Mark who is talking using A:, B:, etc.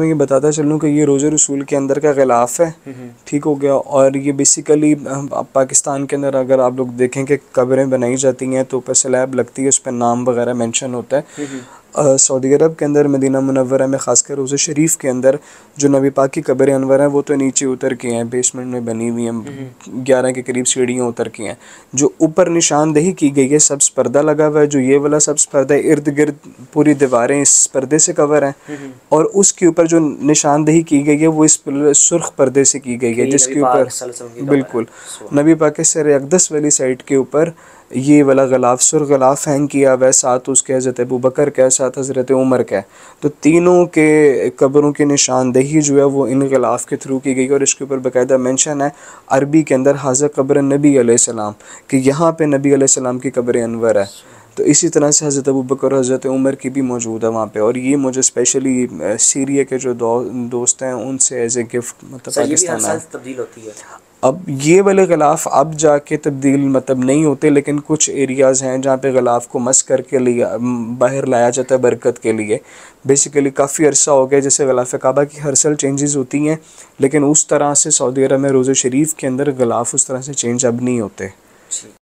A: मैं ये बताता चलूँ कि ये रोज़ रसूल के अंदर का खिलाफ है ठीक हो गया और ये बेसिकली पाकिस्तान के अंदर अगर आप लोग देखें कि कब्रें बनाई जाती हैं तो ऊपर स्लैब लगती है उस पर नाम वगैरह मैंशन होता है सऊदी अरब के अंदर मदीना मुनवरा में ख़ासकर रोज़ शरीफ के अंदर जो नबी पाक की कब्र अनवर हैं वो तो नीचे उतर के हैं बेसमेंट में बनी हुई हैं हम्म। ग्यारह के करीब सीढ़ियाँ उतर के हैं जो ऊपर निशानदेही की गई है सब्स पर्दा लगा हुआ है जो ये वाला सब्स पर्दा इर्द गिर्द पूरी दीवारें इस पर्दे से कवर हैं हम्म, हम्म। और उसके ऊपर जो निशानदेही की गई है वो इस सुर्ख पर्दे से की गई है जिसके ऊपर बिल्कुल नबी पाक के सर अकदस वाली साइड के ऊपर ये वाला गलाफ सुर गलाफ हैंग किया हुआ है साथ उसके हज़रत अबू बकर का है साथ हज़रत उमर का है तो तीनों के कब्रों की निशानदेही जो है वो इन गलाफ के थ्रू की गई और इसके ऊपर बाकायदा मैंशन है अरबी के अंदर हाजर कब्र नबी आसमाम कि यहाँ पर नबी आसमाम की कब्र अनवर है तो इसी तरह से हज़रत अबू बकर हज़रत उमर की भी मौजूद है वहाँ पे और ये मुझे स्पेशली सीरिया के जो दो, दोस्त हैं उनसे एज ए गिफ्ट मतलब पाकिस्तान तब्दील होती है अब ये वाले गलाफ अब जाके तब्दील मतलब नहीं होते लेकिन कुछ एरियाज़ हैं जहाँ पे गलाफ को मस करके लिया बाहर लाया जाता है बरकत के लिए बेसिकली काफ़ी अरसा हो गया जैसे गलाफ काबा की हर साल चेंजेस होती हैं लेकिन उस तरह से सऊदी अरब में रोज़ शरीफ के अंदर गलाफ उस तरह से चेंज अब नहीं होते